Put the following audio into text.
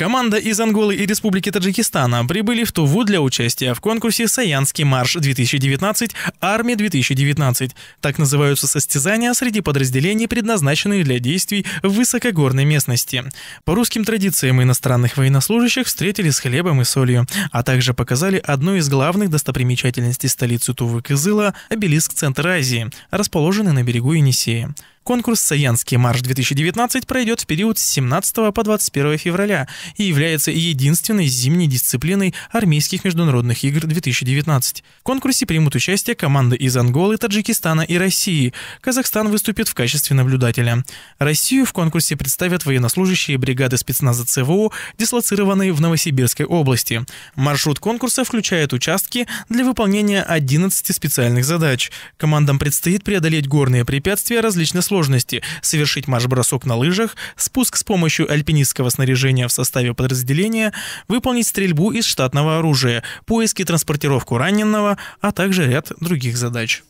Команда из Анголы и Республики Таджикистана прибыли в Туву для участия в конкурсе «Саянский марш-2019. Армия-2019». Так называются состязания среди подразделений, предназначенных для действий в высокогорной местности. По русским традициям иностранных военнослужащих встретили с хлебом и солью, а также показали одну из главных достопримечательностей столицы Тувы Кызыла – обелиск Центра Азии, расположенный на берегу Енисея. Конкурс «Саянский марш-2019» пройдет в период с 17 по 21 февраля и является единственной зимней дисциплиной армейских международных игр 2019. В конкурсе примут участие команды из Анголы, Таджикистана и России. Казахстан выступит в качестве наблюдателя. Россию в конкурсе представят военнослужащие бригады спецназа ЦВО, дислоцированные в Новосибирской области. Маршрут конкурса включает участки для выполнения 11 специальных задач. Командам предстоит преодолеть горные препятствия различной сложности сложности совершить марш-бросок на лыжах, спуск с помощью альпинистского снаряжения в составе подразделения, выполнить стрельбу из штатного оружия, поиски и транспортировку раненого, а также ряд других задач.